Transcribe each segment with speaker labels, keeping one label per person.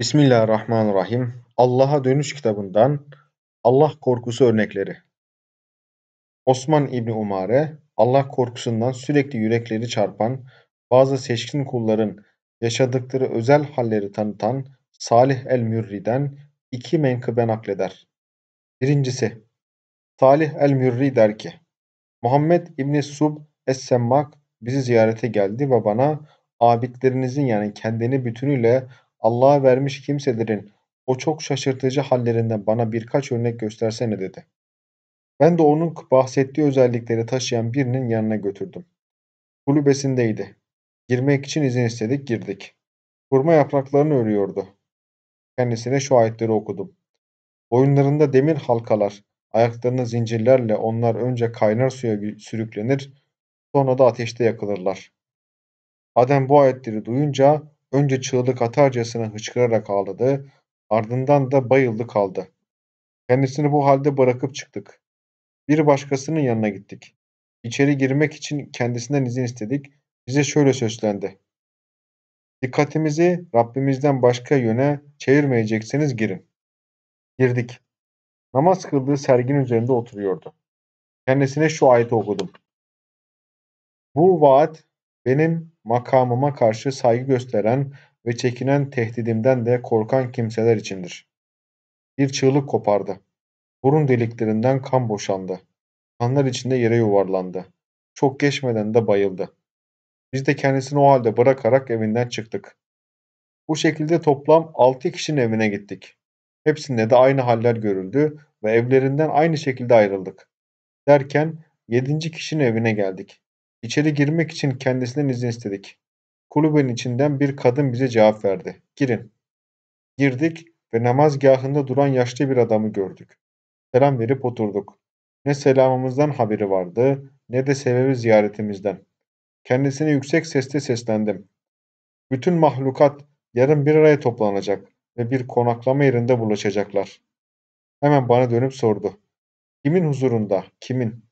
Speaker 1: Bismillahirrahmanirrahim. Allah'a Dönüş kitabından Allah korkusu örnekleri. Osman İbni Umare, Allah korkusundan sürekli yürekleri çarpan, bazı seçkin kulların yaşadıkları özel halleri tanıtan Salih el-Mürri'den iki menkıbe nakleder. Birincisi, Salih el-Mürri der ki, Muhammed İbni Sub Es-Semmak bizi ziyarete geldi ve bana abidlerinizin yani kendini bütünüyle Allah'a vermiş kimselerin o çok şaşırtıcı hallerinden bana birkaç örnek göstersene dedi. Ben de onun bahsettiği özellikleri taşıyan birinin yanına götürdüm. Kulübesindeydi. Girmek için izin istedik girdik. Kurma yapraklarını örüyordu. Kendisine şu ayetleri okudum. Boyunlarında demir halkalar, ayaklarını zincirlerle onlar önce kaynar suya sürüklenir, sonra da ateşte yakılırlar. Adem bu ayetleri duyunca Önce çığlık atarcasına hıçkırarak ağladı, ardından da bayıldı kaldı. Kendisini bu halde bırakıp çıktık. Bir başkasının yanına gittik. İçeri girmek için kendisinden izin istedik. Bize şöyle sözlendi. Dikkatimizi Rabbimizden başka yöne çevirmeyecekseniz girin. Girdik. Namaz kıldığı sergin üzerinde oturuyordu. Kendisine şu ayeti okudum. Bu vaat benim makamıma karşı saygı gösteren ve çekinen tehdidimden de korkan kimseler içindir. Bir çığlık kopardı. Burun deliklerinden kan boşandı. Kanlar içinde yere yuvarlandı. Çok geçmeden de bayıldı. Biz de kendisini o halde bırakarak evinden çıktık. Bu şekilde toplam 6 kişinin evine gittik. Hepsinde de aynı haller görüldü ve evlerinden aynı şekilde ayrıldık. Derken 7. kişinin evine geldik. İçeri girmek için kendisinden izin istedik. Kulübenin içinden bir kadın bize cevap verdi. Girin. Girdik ve namazgahında duran yaşlı bir adamı gördük. Selam verip oturduk. Ne selamımızdan haberi vardı ne de sebebi ziyaretimizden. Kendisine yüksek sesle seslendim. Bütün mahlukat yarın bir araya toplanacak ve bir konaklama yerinde buluşacaklar. Hemen bana dönüp sordu. Kimin huzurunda, kimin?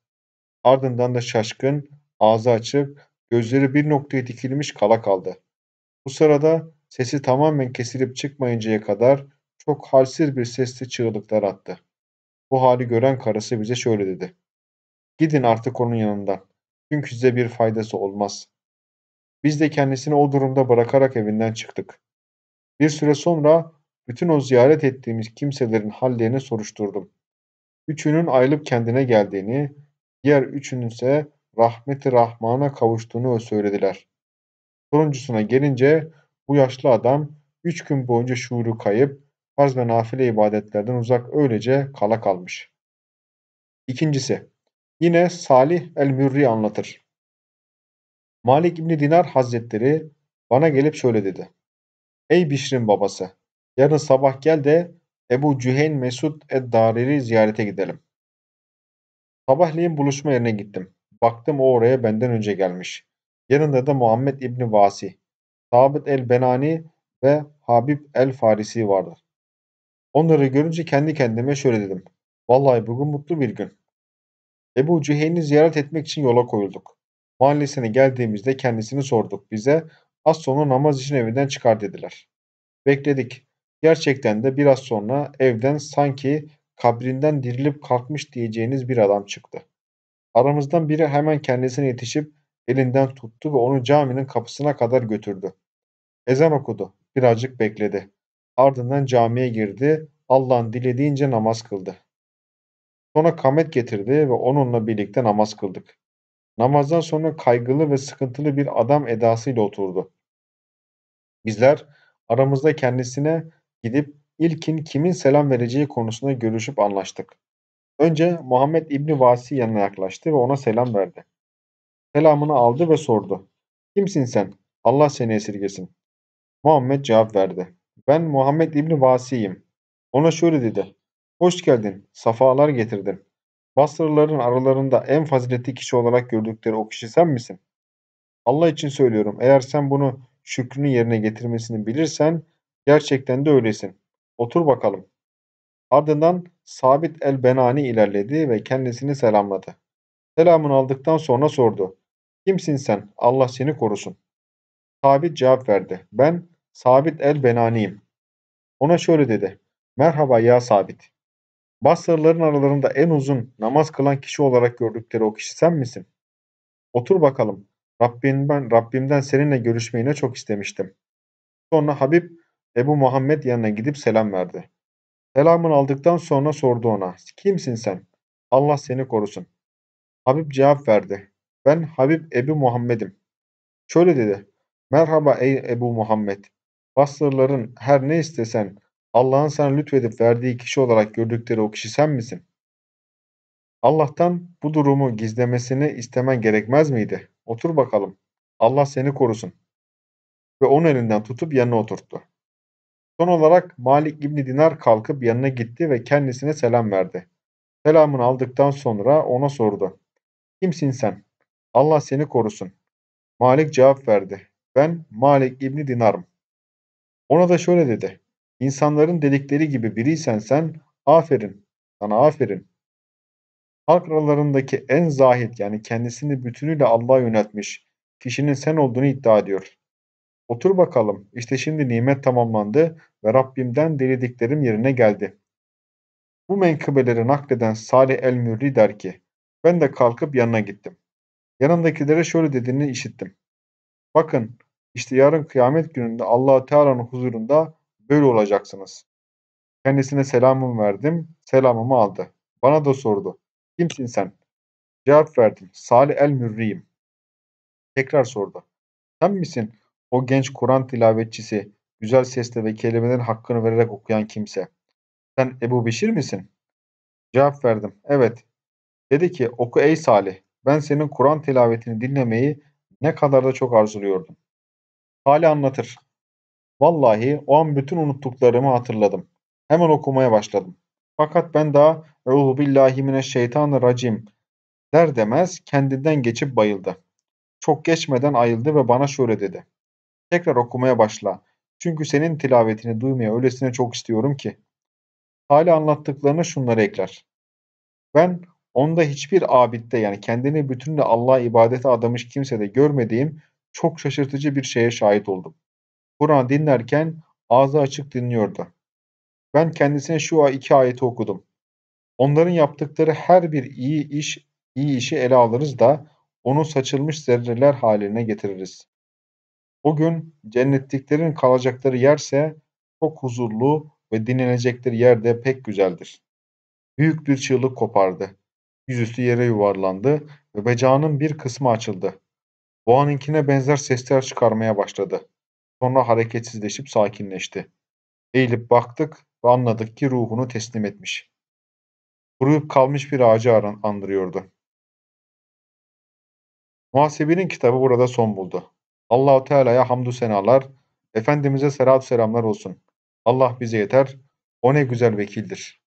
Speaker 1: Ardından da şaşkın ağzı açık, gözleri bir noktaya dikilmiş kala kaldı. Bu sırada sesi tamamen kesilip çıkmayıncaya kadar çok halsiz bir sesle çığlıklar attı. Bu hali gören karısı bize şöyle dedi. Gidin artık onun yanından. Çünkü size bir faydası olmaz. Biz de kendisini o durumda bırakarak evinden çıktık. Bir süre sonra bütün o ziyaret ettiğimiz kimselerin hallerini soruşturdum. Üçünün ayrılıp kendine geldiğini, diğer üçünün ise rahmeti rahmana kavuştuğunu söylediler. Sonuncusuna gelince bu yaşlı adam üç gün boyunca şuuru kayıp farz ve nafile ibadetlerden uzak öylece kala kalmış. İkincisi, yine Salih el-Mürri anlatır. Malik İbni Dinar Hazretleri bana gelip şöyle dedi. Ey Bişir'in babası, yarın sabah gel de Ebu Cüheyn Mesud Eddarir'i ziyarete gidelim. Sabahleyin buluşma yerine gittim. Baktım o oraya benden önce gelmiş. Yanında da Muhammed İbni Vasi, Sabit el-Benani ve Habib el-Farisi vardı. Onları görünce kendi kendime şöyle dedim. Vallahi bugün mutlu bir gün. Ebu Cehil'i ziyaret etmek için yola koyulduk. Mahallesine geldiğimizde kendisini sorduk. Bize az sonra namaz için evinden çıkar dediler. Bekledik. Gerçekten de biraz sonra evden sanki kabrinden dirilip kalkmış diyeceğiniz bir adam çıktı. Aramızdan biri hemen kendisine yetişip elinden tuttu ve onu caminin kapısına kadar götürdü. Ezan okudu. Birazcık bekledi. Ardından camiye girdi. Allah'ın dilediğince namaz kıldı. Sonra kamet getirdi ve onunla birlikte namaz kıldık. Namazdan sonra kaygılı ve sıkıntılı bir adam edasıyla oturdu. Bizler aramızda kendisine gidip ilkin kimin selam vereceği konusunda görüşüp anlaştık. Önce Muhammed İbni Vasi yanına yaklaştı ve ona selam verdi. Selamını aldı ve sordu. Kimsin sen? Allah seni esirgesin. Muhammed cevap verdi. Ben Muhammed İbni Vasi'yim. Ona şöyle dedi. Hoş geldin, safalar getirdin. Basralıların aralarında en faziletli kişi olarak gördükleri o kişi sen misin? Allah için söylüyorum. Eğer sen bunu şükrünü yerine getirmesini bilirsen gerçekten de öylesin. Otur bakalım. Ardından Sabit el-Benani ilerledi ve kendisini selamladı. Selamını aldıktan sonra sordu. Kimsin sen? Allah seni korusun. Sabit cevap verdi. Ben Sabit el-Benani'yim. Ona şöyle dedi. Merhaba ya Sabit. Basraların aralarında en uzun namaz kılan kişi olarak gördükleri o kişi sen misin? Otur bakalım. Rabbim ben, Rabbimden seninle görüşmeyi ne çok istemiştim. Sonra Habib Ebu Muhammed yanına gidip selam verdi. Selamını aldıktan sonra sordu ona. Kimsin sen? Allah seni korusun. Habib cevap verdi. Ben Habib Ebu Muhammed'im. Şöyle dedi. Merhaba ey Ebu Muhammed. Bastırların her ne istesen Allah'ın sana lütfedip verdiği kişi olarak gördükleri o kişi sen misin? Allah'tan bu durumu gizlemesini istemen gerekmez miydi? Otur bakalım. Allah seni korusun. Ve onun elinden tutup yanına oturttu. Son olarak Malik İbni Dinar kalkıp yanına gitti ve kendisine selam verdi. Selamını aldıktan sonra ona sordu. Kimsin sen? Allah seni korusun. Malik cevap verdi. Ben Malik İbni Dinar'ım. Ona da şöyle dedi. İnsanların dedikleri gibi biriysen sen aferin. Sana aferin. Halk aralarındaki en zahit yani kendisini bütünüyle Allah'a yöneltmiş kişinin sen olduğunu iddia ediyor. Otur bakalım, İşte şimdi nimet tamamlandı ve Rabbimden dilediklerim yerine geldi. Bu menkıbeleri nakleden Salih el-Mürri der ki, ben de kalkıp yanına gittim. Yanındakilere şöyle dediğini işittim. Bakın, işte yarın kıyamet gününde allah Teala'nın huzurunda böyle olacaksınız. Kendisine selamımı verdim, selamımı aldı. Bana da sordu, kimsin sen? Cevap verdim, Salih el-Mürri'yim. Tekrar sordu, sen misin o genç Kur'an tilavetçisi, güzel sesle ve kelimelerin hakkını vererek okuyan kimse. Sen Ebu Beşir misin? Cevap verdim. Evet. Dedi ki oku ey Salih. Ben senin Kur'an tilavetini dinlemeyi ne kadar da çok arzuluyordum. Salih anlatır. Vallahi o an bütün unuttuklarımı hatırladım. Hemen okumaya başladım. Fakat ben daha Euzu billahi mineşşeytanirracim der demez kendinden geçip bayıldı. Çok geçmeden ayıldı ve bana şöyle dedi. Tekrar okumaya başla. Çünkü senin tilavetini duymaya öylesine çok istiyorum ki. Hali anlattıklarına şunları ekler. Ben onda hiçbir abitte yani kendini bütünle Allah'a ibadete adamış kimsede görmediğim çok şaşırtıcı bir şeye şahit oldum. Kur'an dinlerken ağzı açık dinliyordu. Ben kendisine şu iki ayeti okudum. Onların yaptıkları her bir iyi iş, iyi işi ele alırız da onu saçılmış zerreler haline getiririz. O gün cennetliklerin kalacakları yerse çok huzurlu ve dinlenecekleri yer de pek güzeldir. Büyük bir çığlık kopardı. Yüzüstü yere yuvarlandı ve bacağının bir kısmı açıldı. Boğanınkine benzer sesler çıkarmaya başladı. Sonra hareketsizleşip sakinleşti. Eğilip baktık ve anladık ki ruhunu teslim etmiş. Kuruyup kalmış bir ağacı andırıyordu. Muhasebinin kitabı burada son buldu. Allahu Teala'ya hamdü senalar, Efendimiz'e selat selamlar olsun. Allah bize yeter, o ne güzel vekildir.